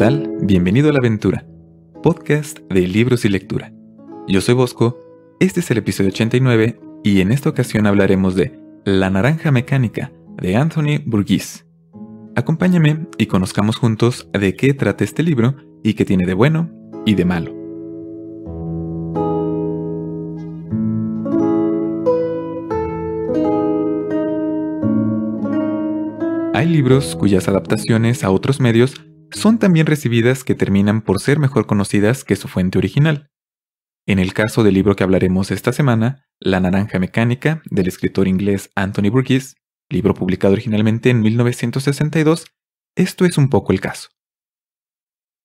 tal? Bienvenido a la aventura, podcast de libros y lectura. Yo soy Bosco, este es el episodio 89 y en esta ocasión hablaremos de La Naranja Mecánica de Anthony Burgess. Acompáñame y conozcamos juntos de qué trata este libro y qué tiene de bueno y de malo. Hay libros cuyas adaptaciones a otros medios son también recibidas que terminan por ser mejor conocidas que su fuente original. En el caso del libro que hablaremos esta semana, La Naranja Mecánica, del escritor inglés Anthony Burgess, libro publicado originalmente en 1962, esto es un poco el caso.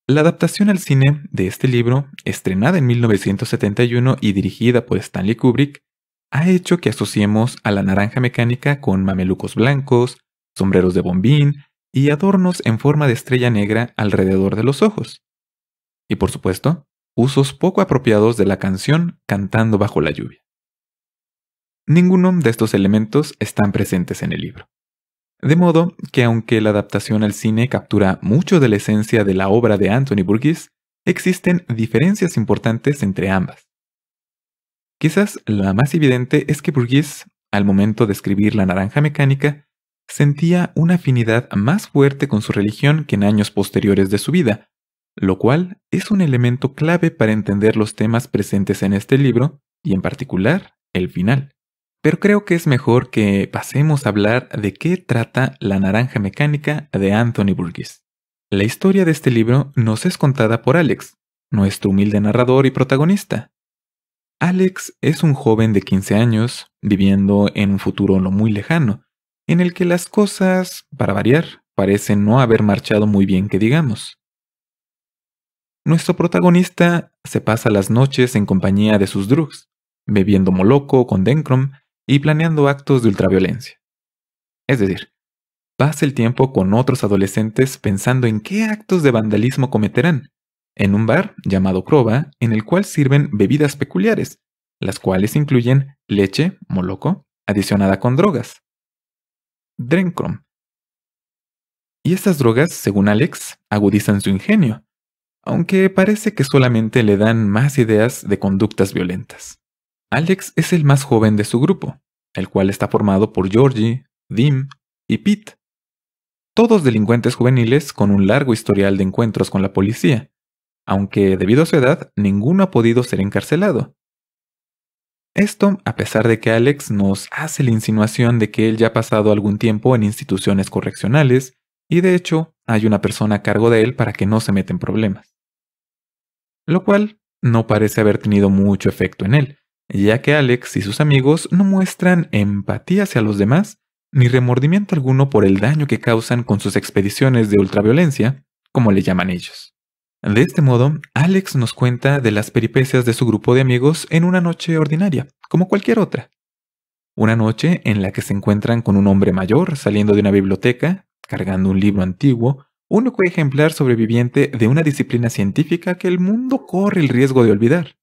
La adaptación al cine de este libro, estrenada en 1971 y dirigida por Stanley Kubrick, ha hecho que asociemos a la naranja mecánica con mamelucos blancos, sombreros de bombín, y adornos en forma de estrella negra alrededor de los ojos. Y por supuesto, usos poco apropiados de la canción Cantando bajo la lluvia. Ninguno de estos elementos están presentes en el libro. De modo que aunque la adaptación al cine captura mucho de la esencia de la obra de Anthony Burgess, existen diferencias importantes entre ambas. Quizás la más evidente es que Burgess, al momento de escribir La Naranja Mecánica, sentía una afinidad más fuerte con su religión que en años posteriores de su vida, lo cual es un elemento clave para entender los temas presentes en este libro y en particular el final. Pero creo que es mejor que pasemos a hablar de qué trata La Naranja Mecánica de Anthony Burgess. La historia de este libro nos es contada por Alex, nuestro humilde narrador y protagonista. Alex es un joven de 15 años, viviendo en un futuro no muy lejano, en el que las cosas, para variar, parecen no haber marchado muy bien, que digamos. Nuestro protagonista se pasa las noches en compañía de sus drugs, bebiendo moloco con Dencrom y planeando actos de ultraviolencia. Es decir, pasa el tiempo con otros adolescentes pensando en qué actos de vandalismo cometerán, en un bar llamado Croba, en el cual sirven bebidas peculiares, las cuales incluyen leche, moloco, adicionada con drogas, Drencrom. Y estas drogas, según Alex, agudizan su ingenio, aunque parece que solamente le dan más ideas de conductas violentas. Alex es el más joven de su grupo, el cual está formado por Georgie, Dim y Pete. Todos delincuentes juveniles con un largo historial de encuentros con la policía, aunque debido a su edad ninguno ha podido ser encarcelado, esto a pesar de que Alex nos hace la insinuación de que él ya ha pasado algún tiempo en instituciones correccionales y de hecho hay una persona a cargo de él para que no se meten problemas. Lo cual no parece haber tenido mucho efecto en él, ya que Alex y sus amigos no muestran empatía hacia los demás ni remordimiento alguno por el daño que causan con sus expediciones de ultraviolencia, como le llaman ellos. De este modo, Alex nos cuenta de las peripecias de su grupo de amigos en una noche ordinaria, como cualquier otra. Una noche en la que se encuentran con un hombre mayor saliendo de una biblioteca, cargando un libro antiguo, único ejemplar sobreviviente de una disciplina científica que el mundo corre el riesgo de olvidar.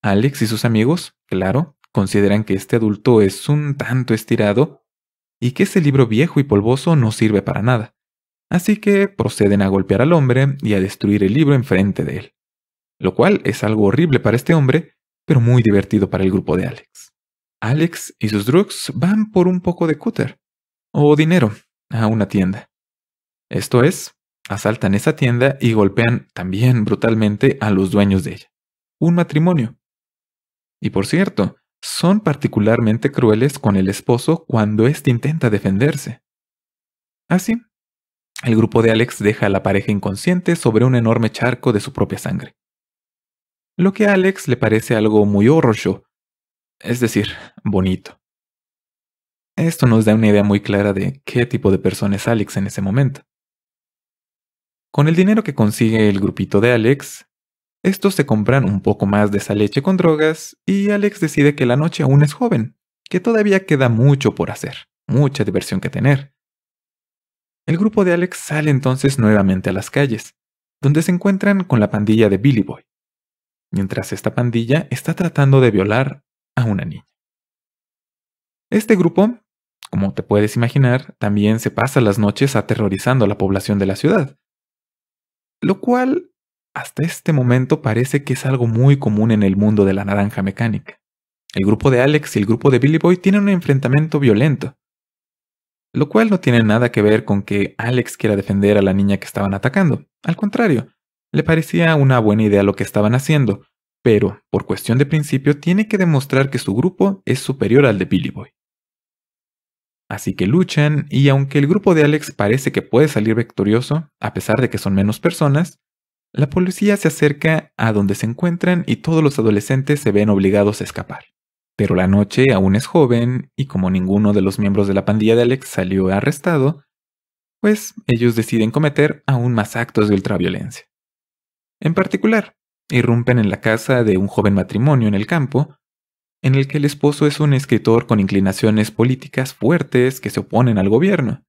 Alex y sus amigos, claro, consideran que este adulto es un tanto estirado y que ese libro viejo y polvoso no sirve para nada. Así que proceden a golpear al hombre y a destruir el libro enfrente de él, lo cual es algo horrible para este hombre, pero muy divertido para el grupo de Alex. Alex y sus drugs van por un poco de cúter, o dinero, a una tienda. Esto es, asaltan esa tienda y golpean también brutalmente a los dueños de ella. Un matrimonio. Y por cierto, son particularmente crueles con el esposo cuando éste intenta defenderse. Así, el grupo de Alex deja a la pareja inconsciente sobre un enorme charco de su propia sangre. Lo que a Alex le parece algo muy horror es decir, bonito. Esto nos da una idea muy clara de qué tipo de persona es Alex en ese momento. Con el dinero que consigue el grupito de Alex, estos se compran un poco más de esa leche con drogas y Alex decide que la noche aún es joven, que todavía queda mucho por hacer, mucha diversión que tener, el grupo de Alex sale entonces nuevamente a las calles, donde se encuentran con la pandilla de Billy Boy, mientras esta pandilla está tratando de violar a una niña. Este grupo, como te puedes imaginar, también se pasa las noches aterrorizando a la población de la ciudad, lo cual hasta este momento parece que es algo muy común en el mundo de la naranja mecánica. El grupo de Alex y el grupo de Billy Boy tienen un enfrentamiento violento, lo cual no tiene nada que ver con que Alex quiera defender a la niña que estaban atacando. Al contrario, le parecía una buena idea lo que estaban haciendo, pero, por cuestión de principio, tiene que demostrar que su grupo es superior al de Billy Boy. Así que luchan, y aunque el grupo de Alex parece que puede salir victorioso, a pesar de que son menos personas, la policía se acerca a donde se encuentran y todos los adolescentes se ven obligados a escapar. Pero la noche aún es joven y como ninguno de los miembros de la pandilla de Alex salió arrestado, pues ellos deciden cometer aún más actos de ultraviolencia. En particular, irrumpen en la casa de un joven matrimonio en el campo, en el que el esposo es un escritor con inclinaciones políticas fuertes que se oponen al gobierno,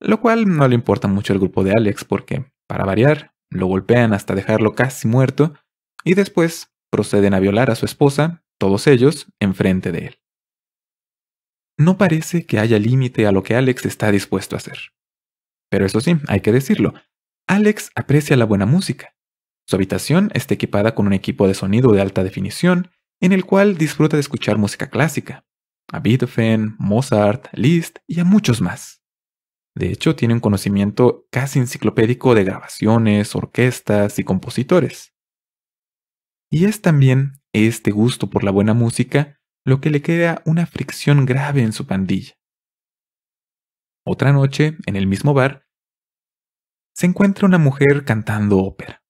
lo cual no le importa mucho al grupo de Alex porque, para variar, lo golpean hasta dejarlo casi muerto y después proceden a violar a su esposa todos ellos enfrente de él. No parece que haya límite a lo que Alex está dispuesto a hacer. Pero eso sí, hay que decirlo, Alex aprecia la buena música. Su habitación está equipada con un equipo de sonido de alta definición en el cual disfruta de escuchar música clásica, a Beethoven, Mozart, Liszt y a muchos más. De hecho, tiene un conocimiento casi enciclopédico de grabaciones, orquestas y compositores. Y es también este gusto por la buena música lo que le queda una fricción grave en su pandilla. Otra noche, en el mismo bar, se encuentra una mujer cantando ópera.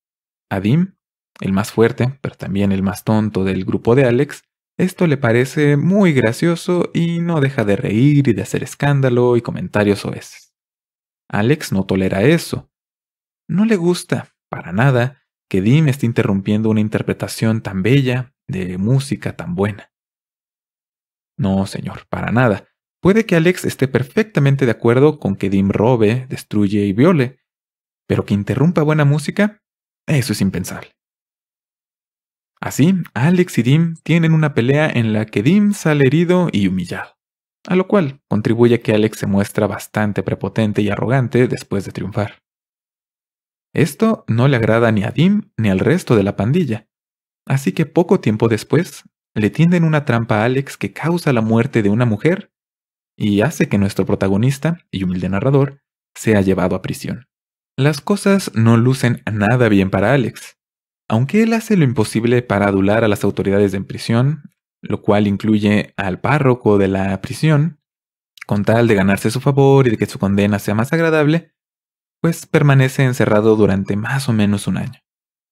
Adim, el más fuerte, pero también el más tonto del grupo de Alex, esto le parece muy gracioso y no deja de reír y de hacer escándalo y comentarios oeces. Alex no tolera eso. No le gusta, para nada, que Dim esté interrumpiendo una interpretación tan bella de música tan buena. No, señor, para nada. Puede que Alex esté perfectamente de acuerdo con que Dim robe, destruye y viole, pero que interrumpa buena música, eso es impensable. Así, Alex y Dim tienen una pelea en la que Dim sale herido y humillado, a lo cual contribuye a que Alex se muestra bastante prepotente y arrogante después de triunfar. Esto no le agrada ni a Dim ni al resto de la pandilla, así que poco tiempo después le tienden una trampa a Alex que causa la muerte de una mujer y hace que nuestro protagonista y humilde narrador sea llevado a prisión. Las cosas no lucen nada bien para Alex. Aunque él hace lo imposible para adular a las autoridades en prisión, lo cual incluye al párroco de la prisión, con tal de ganarse su favor y de que su condena sea más agradable, pues permanece encerrado durante más o menos un año.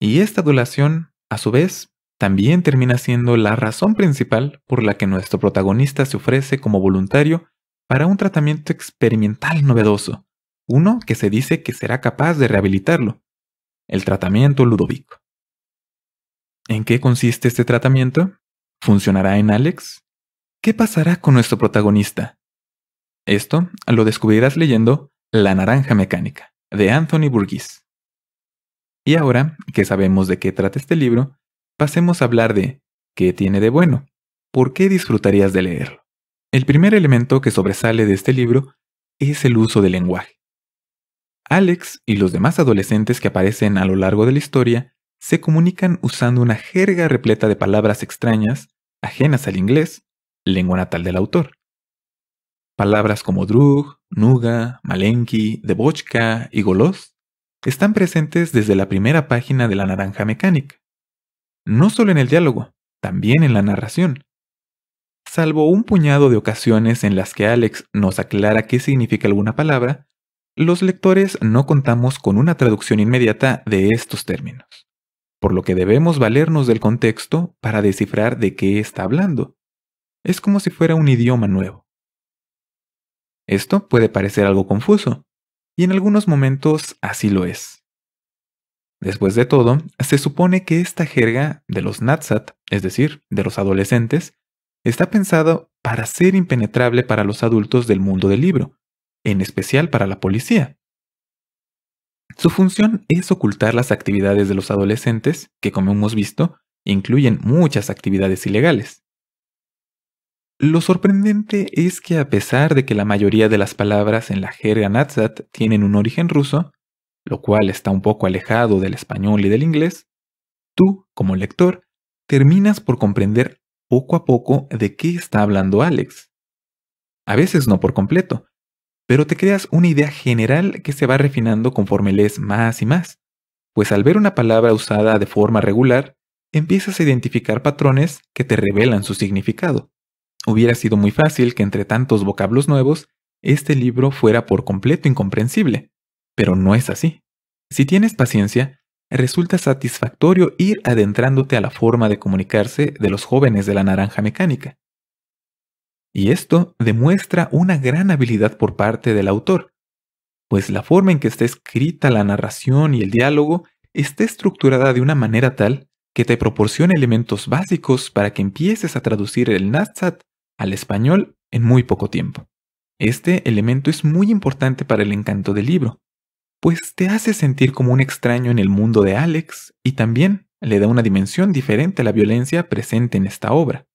Y esta duración, a su vez, también termina siendo la razón principal por la que nuestro protagonista se ofrece como voluntario para un tratamiento experimental novedoso, uno que se dice que será capaz de rehabilitarlo, el tratamiento ludovico. ¿En qué consiste este tratamiento? ¿Funcionará en Alex? ¿Qué pasará con nuestro protagonista? Esto lo descubrirás leyendo La Naranja Mecánica de Anthony Burgess. Y ahora que sabemos de qué trata este libro, pasemos a hablar de ¿qué tiene de bueno? ¿Por qué disfrutarías de leerlo? El primer elemento que sobresale de este libro es el uso del lenguaje. Alex y los demás adolescentes que aparecen a lo largo de la historia se comunican usando una jerga repleta de palabras extrañas, ajenas al inglés, lengua natal del autor. Palabras como drug, nuga, malenki, debochka y golos están presentes desde la primera página de la naranja mecánica. No solo en el diálogo, también en la narración. Salvo un puñado de ocasiones en las que Alex nos aclara qué significa alguna palabra, los lectores no contamos con una traducción inmediata de estos términos, por lo que debemos valernos del contexto para descifrar de qué está hablando. Es como si fuera un idioma nuevo. Esto puede parecer algo confuso, y en algunos momentos así lo es. Después de todo, se supone que esta jerga de los Natsat, es decir, de los adolescentes, está pensado para ser impenetrable para los adultos del mundo del libro, en especial para la policía. Su función es ocultar las actividades de los adolescentes, que como hemos visto, incluyen muchas actividades ilegales. Lo sorprendente es que a pesar de que la mayoría de las palabras en la jerga Natsat tienen un origen ruso, lo cual está un poco alejado del español y del inglés, tú, como lector, terminas por comprender poco a poco de qué está hablando Alex. A veces no por completo, pero te creas una idea general que se va refinando conforme lees más y más, pues al ver una palabra usada de forma regular, empiezas a identificar patrones que te revelan su significado. Hubiera sido muy fácil que entre tantos vocablos nuevos, este libro fuera por completo incomprensible, pero no es así. Si tienes paciencia, resulta satisfactorio ir adentrándote a la forma de comunicarse de los jóvenes de la naranja mecánica. Y esto demuestra una gran habilidad por parte del autor, pues la forma en que está escrita la narración y el diálogo está estructurada de una manera tal que te proporciona elementos básicos para que empieces a traducir el al español en muy poco tiempo. Este elemento es muy importante para el encanto del libro, pues te hace sentir como un extraño en el mundo de Alex y también le da una dimensión diferente a la violencia presente en esta obra.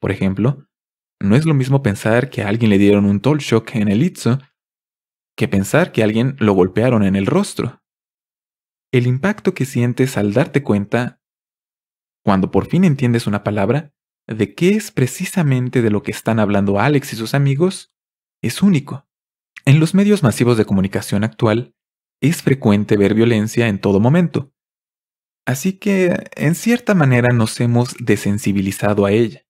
Por ejemplo, no es lo mismo pensar que a alguien le dieron un toll shock en el itzo que pensar que alguien lo golpearon en el rostro. El impacto que sientes al darte cuenta, cuando por fin entiendes una palabra, de qué es precisamente de lo que están hablando Alex y sus amigos es único. En los medios masivos de comunicación actual, es frecuente ver violencia en todo momento. Así que, en cierta manera, nos hemos desensibilizado a ella.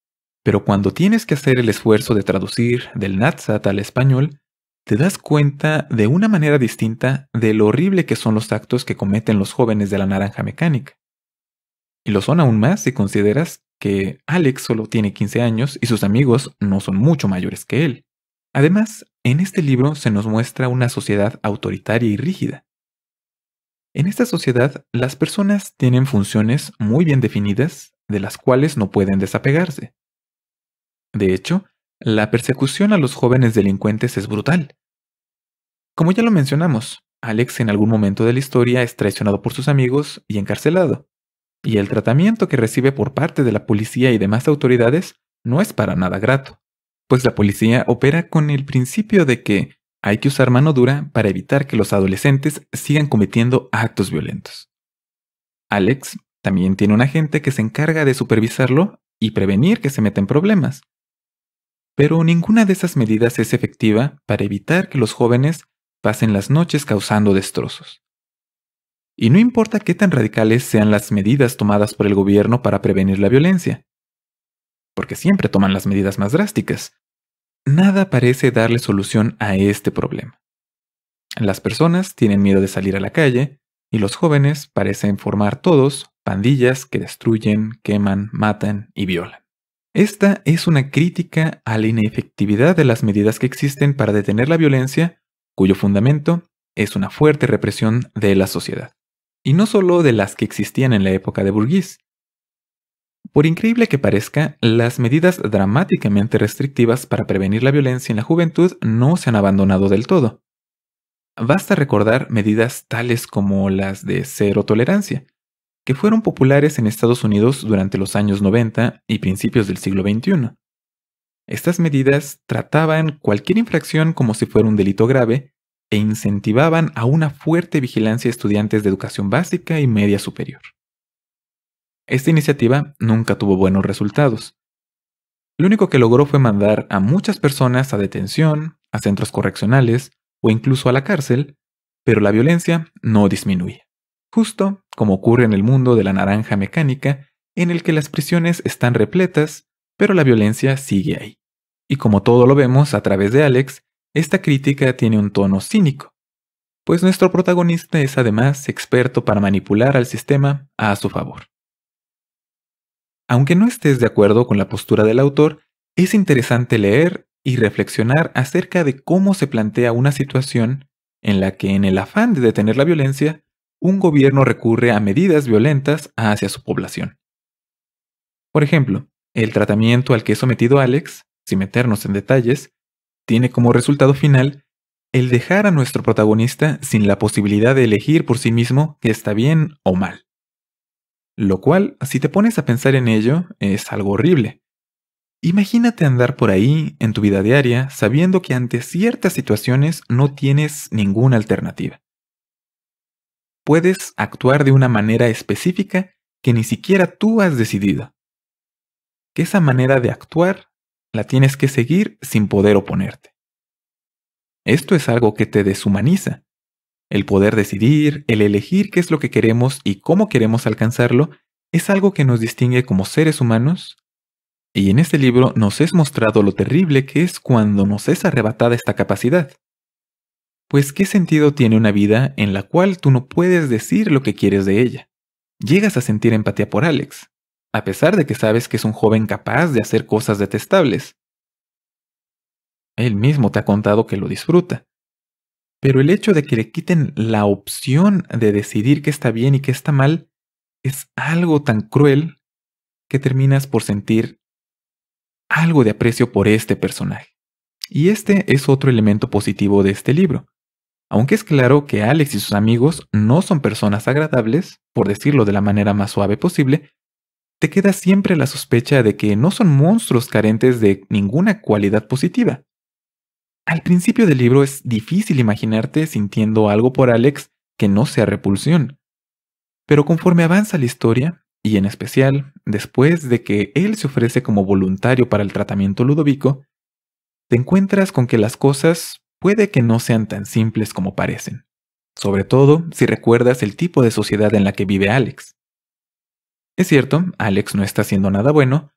Pero cuando tienes que hacer el esfuerzo de traducir del Natsat al español, te das cuenta de una manera distinta de lo horrible que son los actos que cometen los jóvenes de la naranja mecánica. Y lo son aún más si consideras que Alex solo tiene 15 años y sus amigos no son mucho mayores que él. Además, en este libro se nos muestra una sociedad autoritaria y rígida. En esta sociedad, las personas tienen funciones muy bien definidas de las cuales no pueden desapegarse. De hecho, la persecución a los jóvenes delincuentes es brutal. Como ya lo mencionamos, Alex en algún momento de la historia es traicionado por sus amigos y encarcelado y el tratamiento que recibe por parte de la policía y demás autoridades no es para nada grato, pues la policía opera con el principio de que hay que usar mano dura para evitar que los adolescentes sigan cometiendo actos violentos. Alex también tiene un agente que se encarga de supervisarlo y prevenir que se metan problemas. Pero ninguna de esas medidas es efectiva para evitar que los jóvenes pasen las noches causando destrozos. Y no importa qué tan radicales sean las medidas tomadas por el gobierno para prevenir la violencia, porque siempre toman las medidas más drásticas, nada parece darle solución a este problema. Las personas tienen miedo de salir a la calle y los jóvenes parecen formar todos pandillas que destruyen, queman, matan y violan. Esta es una crítica a la inefectividad de las medidas que existen para detener la violencia, cuyo fundamento es una fuerte represión de la sociedad y no solo de las que existían en la época de burguís. Por increíble que parezca, las medidas dramáticamente restrictivas para prevenir la violencia en la juventud no se han abandonado del todo. Basta recordar medidas tales como las de cero tolerancia, que fueron populares en Estados Unidos durante los años 90 y principios del siglo XXI. Estas medidas trataban cualquier infracción como si fuera un delito grave e incentivaban a una fuerte vigilancia de estudiantes de educación básica y media superior. Esta iniciativa nunca tuvo buenos resultados. Lo único que logró fue mandar a muchas personas a detención, a centros correccionales o incluso a la cárcel, pero la violencia no disminuía, justo como ocurre en el mundo de la naranja mecánica, en el que las prisiones están repletas, pero la violencia sigue ahí. Y como todo lo vemos a través de Alex, esta crítica tiene un tono cínico, pues nuestro protagonista es además experto para manipular al sistema a su favor. Aunque no estés de acuerdo con la postura del autor, es interesante leer y reflexionar acerca de cómo se plantea una situación en la que en el afán de detener la violencia, un gobierno recurre a medidas violentas hacia su población. Por ejemplo, el tratamiento al que he sometido Alex, sin meternos en detalles, tiene como resultado final el dejar a nuestro protagonista sin la posibilidad de elegir por sí mismo que está bien o mal. Lo cual, si te pones a pensar en ello, es algo horrible. Imagínate andar por ahí en tu vida diaria sabiendo que ante ciertas situaciones no tienes ninguna alternativa. Puedes actuar de una manera específica que ni siquiera tú has decidido. Que esa manera de actuar la tienes que seguir sin poder oponerte. Esto es algo que te deshumaniza. El poder decidir, el elegir qué es lo que queremos y cómo queremos alcanzarlo, es algo que nos distingue como seres humanos. Y en este libro nos es mostrado lo terrible que es cuando nos es arrebatada esta capacidad. Pues ¿qué sentido tiene una vida en la cual tú no puedes decir lo que quieres de ella? Llegas a sentir empatía por Alex, a pesar de que sabes que es un joven capaz de hacer cosas detestables. Él mismo te ha contado que lo disfruta. Pero el hecho de que le quiten la opción de decidir qué está bien y qué está mal es algo tan cruel que terminas por sentir algo de aprecio por este personaje. Y este es otro elemento positivo de este libro. Aunque es claro que Alex y sus amigos no son personas agradables, por decirlo de la manera más suave posible, te queda siempre la sospecha de que no son monstruos carentes de ninguna cualidad positiva. Al principio del libro es difícil imaginarte sintiendo algo por Alex que no sea repulsión. Pero conforme avanza la historia, y en especial después de que él se ofrece como voluntario para el tratamiento ludovico, te encuentras con que las cosas puede que no sean tan simples como parecen, sobre todo si recuerdas el tipo de sociedad en la que vive Alex. Es cierto, Alex no está haciendo nada bueno,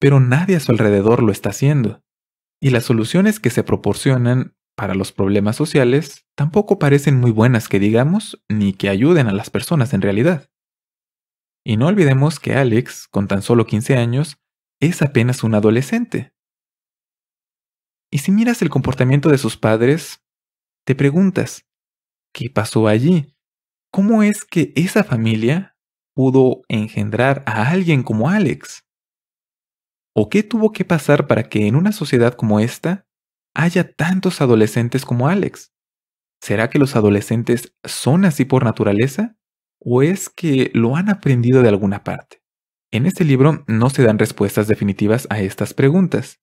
pero nadie a su alrededor lo está haciendo. Y las soluciones que se proporcionan para los problemas sociales tampoco parecen muy buenas que digamos ni que ayuden a las personas en realidad. Y no olvidemos que Alex, con tan solo 15 años, es apenas un adolescente. Y si miras el comportamiento de sus padres, te preguntas, ¿qué pasó allí? ¿Cómo es que esa familia pudo engendrar a alguien como Alex? ¿O qué tuvo que pasar para que en una sociedad como esta haya tantos adolescentes como Alex? ¿Será que los adolescentes son así por naturaleza? ¿O es que lo han aprendido de alguna parte? En este libro no se dan respuestas definitivas a estas preguntas.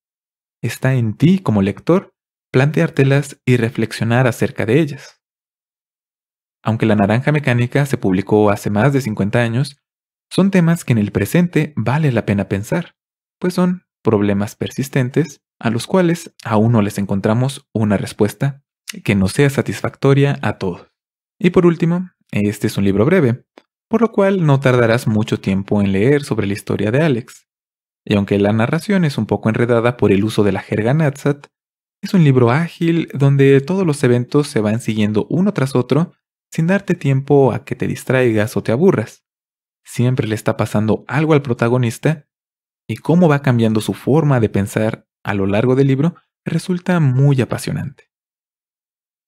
Está en ti como lector planteártelas y reflexionar acerca de ellas aunque La Naranja Mecánica se publicó hace más de 50 años, son temas que en el presente vale la pena pensar, pues son problemas persistentes a los cuales aún no les encontramos una respuesta que no sea satisfactoria a todos. Y por último, este es un libro breve, por lo cual no tardarás mucho tiempo en leer sobre la historia de Alex. Y aunque la narración es un poco enredada por el uso de la jerga Natsat, es un libro ágil donde todos los eventos se van siguiendo uno tras otro sin darte tiempo a que te distraigas o te aburras. Siempre le está pasando algo al protagonista y cómo va cambiando su forma de pensar a lo largo del libro resulta muy apasionante.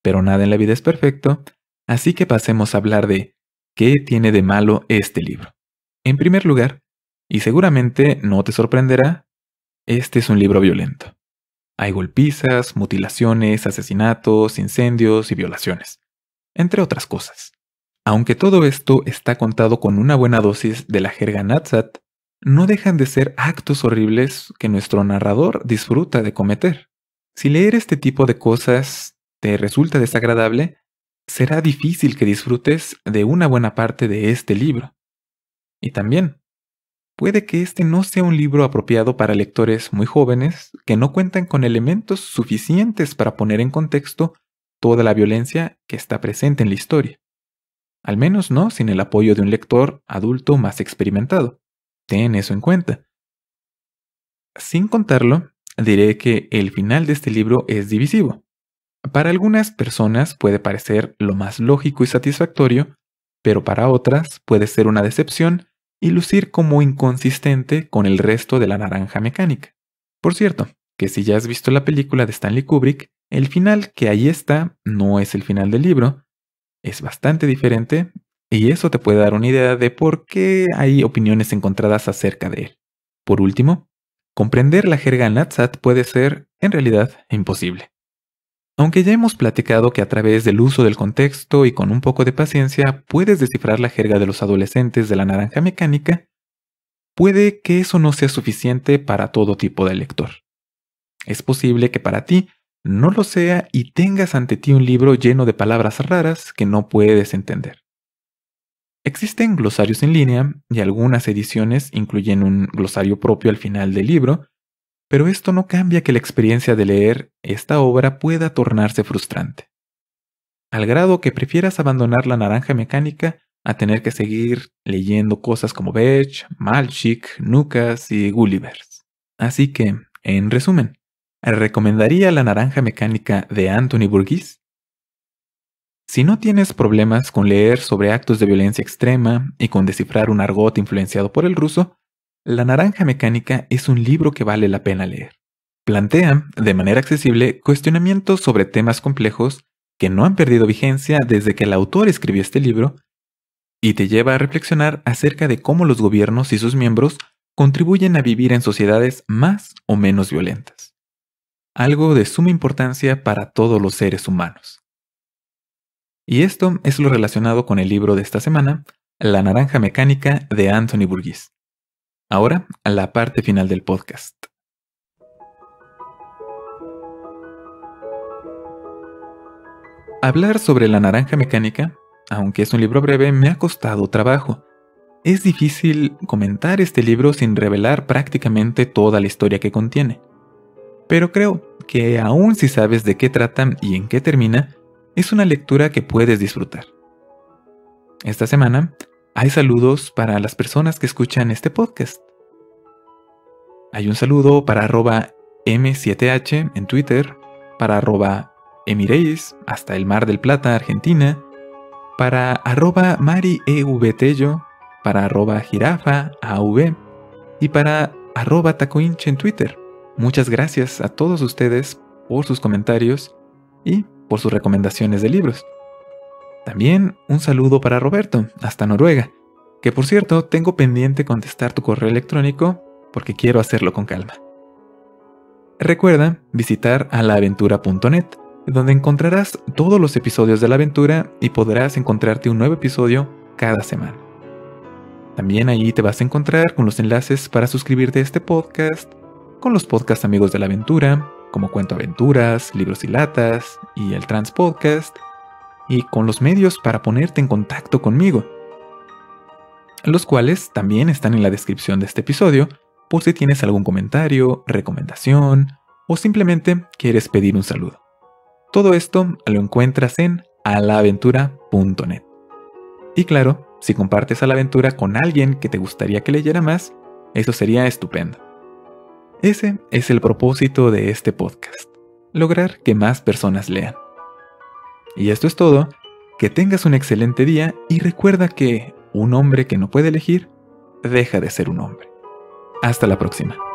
Pero nada en la vida es perfecto, así que pasemos a hablar de ¿qué tiene de malo este libro? En primer lugar, y seguramente no te sorprenderá, este es un libro violento. Hay golpizas, mutilaciones, asesinatos, incendios y violaciones entre otras cosas. Aunque todo esto está contado con una buena dosis de la jerga Natsat, no dejan de ser actos horribles que nuestro narrador disfruta de cometer. Si leer este tipo de cosas te resulta desagradable, será difícil que disfrutes de una buena parte de este libro. Y también, puede que este no sea un libro apropiado para lectores muy jóvenes que no cuentan con elementos suficientes para poner en contexto toda la violencia que está presente en la historia. Al menos no sin el apoyo de un lector adulto más experimentado. Ten eso en cuenta. Sin contarlo, diré que el final de este libro es divisivo. Para algunas personas puede parecer lo más lógico y satisfactorio, pero para otras puede ser una decepción y lucir como inconsistente con el resto de la naranja mecánica. Por cierto, que si ya has visto la película de Stanley Kubrick, el final que ahí está no es el final del libro, es bastante diferente y eso te puede dar una idea de por qué hay opiniones encontradas acerca de él. Por último, comprender la jerga en Latsat puede ser, en realidad, imposible. Aunque ya hemos platicado que a través del uso del contexto y con un poco de paciencia puedes descifrar la jerga de los adolescentes de la naranja mecánica, puede que eso no sea suficiente para todo tipo de lector. Es posible que para ti no lo sea y tengas ante ti un libro lleno de palabras raras que no puedes entender. Existen glosarios en línea y algunas ediciones incluyen un glosario propio al final del libro, pero esto no cambia que la experiencia de leer esta obra pueda tornarse frustrante. Al grado que prefieras abandonar la naranja mecánica a tener que seguir leyendo cosas como Bech, Malchik, Nukas y Gullivers. Así que, en resumen, ¿Recomendaría la naranja mecánica de Anthony Burgess? Si no tienes problemas con leer sobre actos de violencia extrema y con descifrar un argot influenciado por el ruso, La naranja mecánica es un libro que vale la pena leer. Plantea, de manera accesible, cuestionamientos sobre temas complejos que no han perdido vigencia desde que el autor escribió este libro y te lleva a reflexionar acerca de cómo los gobiernos y sus miembros contribuyen a vivir en sociedades más o menos violentas algo de suma importancia para todos los seres humanos. Y esto es lo relacionado con el libro de esta semana, La Naranja Mecánica de Anthony Burgess. Ahora, a la parte final del podcast. Hablar sobre La Naranja Mecánica, aunque es un libro breve, me ha costado trabajo. Es difícil comentar este libro sin revelar prácticamente toda la historia que contiene. Pero creo que aún si sabes de qué tratan y en qué termina, es una lectura que puedes disfrutar. Esta semana hay saludos para las personas que escuchan este podcast. Hay un saludo para arroba M7H en Twitter, para arroba Emireis hasta el Mar del Plata, Argentina, para arroba Mari e Tello, para arroba Jirafa y para arroba Tacoinche en Twitter. Muchas gracias a todos ustedes por sus comentarios y por sus recomendaciones de libros. También un saludo para Roberto, hasta Noruega, que por cierto tengo pendiente contestar tu correo electrónico porque quiero hacerlo con calma. Recuerda visitar alaaventura.net, donde encontrarás todos los episodios de la aventura y podrás encontrarte un nuevo episodio cada semana. También ahí te vas a encontrar con los enlaces para suscribirte a este podcast, con los podcast amigos de la aventura, como Cuento Aventuras, Libros y Latas y el Trans Podcast, y con los medios para ponerte en contacto conmigo, los cuales también están en la descripción de este episodio por si tienes algún comentario, recomendación o simplemente quieres pedir un saludo. Todo esto lo encuentras en alaventura.net. Y claro, si compartes a la aventura con alguien que te gustaría que leyera más, eso sería estupendo. Ese es el propósito de este podcast, lograr que más personas lean. Y esto es todo, que tengas un excelente día y recuerda que un hombre que no puede elegir, deja de ser un hombre. Hasta la próxima.